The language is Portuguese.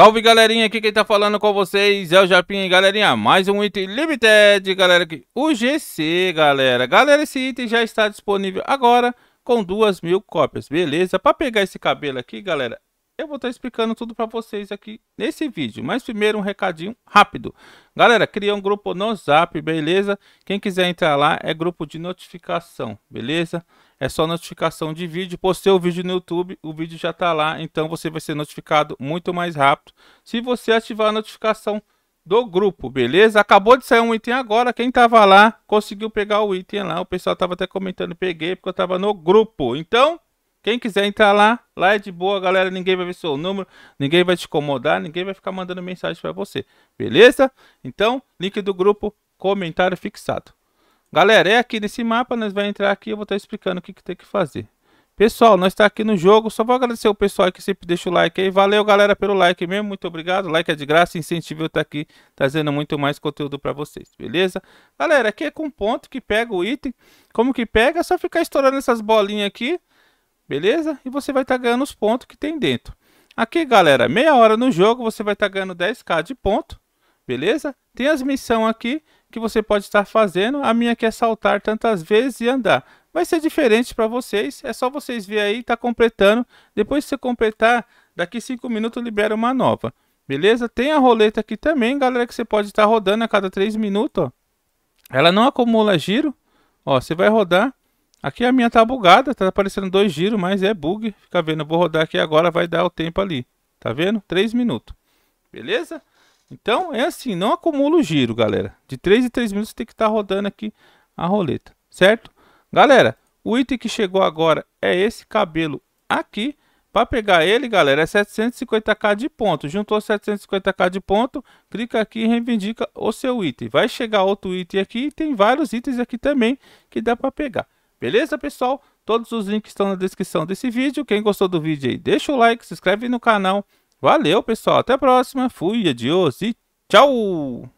Salve galerinha, aqui quem tá falando com vocês é o Japinha, galerinha, mais um item limited, galera, aqui, o GC, galera, galera, esse item já está disponível agora com duas mil cópias, beleza? Para pegar esse cabelo aqui, galera, eu vou estar explicando tudo para vocês aqui nesse vídeo. Mas primeiro um recadinho rápido. Galera, criei um grupo no Zap, beleza? Quem quiser entrar lá é grupo de notificação, beleza? É só notificação de vídeo. Postei o vídeo no YouTube, o vídeo já está lá, então você vai ser notificado muito mais rápido. Se você ativar a notificação do grupo, beleza? Acabou de sair um item agora, quem tava lá conseguiu pegar o item lá. O pessoal tava até comentando, peguei porque eu tava no grupo. Então, quem quiser entrar lá, lá é de boa, galera. Ninguém vai ver seu número, ninguém vai te incomodar, ninguém vai ficar mandando mensagem para você. Beleza? Então, link do grupo, comentário fixado. Galera, é aqui nesse mapa, nós vamos entrar aqui, eu vou estar explicando o que, que tem que fazer. Pessoal, nós está aqui no jogo, só vou agradecer o pessoal que sempre deixa o like aí. Valeu, galera, pelo like mesmo, muito obrigado. Like é de graça, incentivo eu tá estar aqui trazendo muito mais conteúdo para vocês, beleza? Galera, aqui é com ponto que pega o item. Como que pega? É só ficar estourando essas bolinhas aqui. Beleza? E você vai estar tá ganhando os pontos que tem dentro. Aqui, galera, meia hora no jogo, você vai estar tá ganhando 10k de ponto. Beleza? Tem as missões aqui que você pode estar fazendo. A minha que é saltar tantas vezes e andar. Vai ser diferente para vocês. É só vocês verem aí, tá completando. Depois que você completar, daqui 5 minutos libera uma nova. Beleza? Tem a roleta aqui também, galera, que você pode estar rodando a cada 3 minutos, ó. Ela não acumula giro. Ó, você vai rodar. Aqui a minha tá bugada, tá aparecendo dois giros, mas é bug. Fica vendo, eu vou rodar aqui agora, vai dar o tempo ali. Tá vendo? 3 minutos. Beleza? Então é assim, não acumula o giro, galera. De 3 em 3 minutos tem que estar tá rodando aqui a roleta, certo? Galera, o item que chegou agora é esse cabelo aqui. Para pegar ele, galera, é 750k de ponto. Juntou 750k de ponto, clica aqui e reivindica o seu item. Vai chegar outro item aqui e tem vários itens aqui também que dá para pegar. Beleza, pessoal? Todos os links estão na descrição desse vídeo. Quem gostou do vídeo aí, deixa o like, se inscreve no canal. Valeu, pessoal. Até a próxima. Fui, adiós e tchau!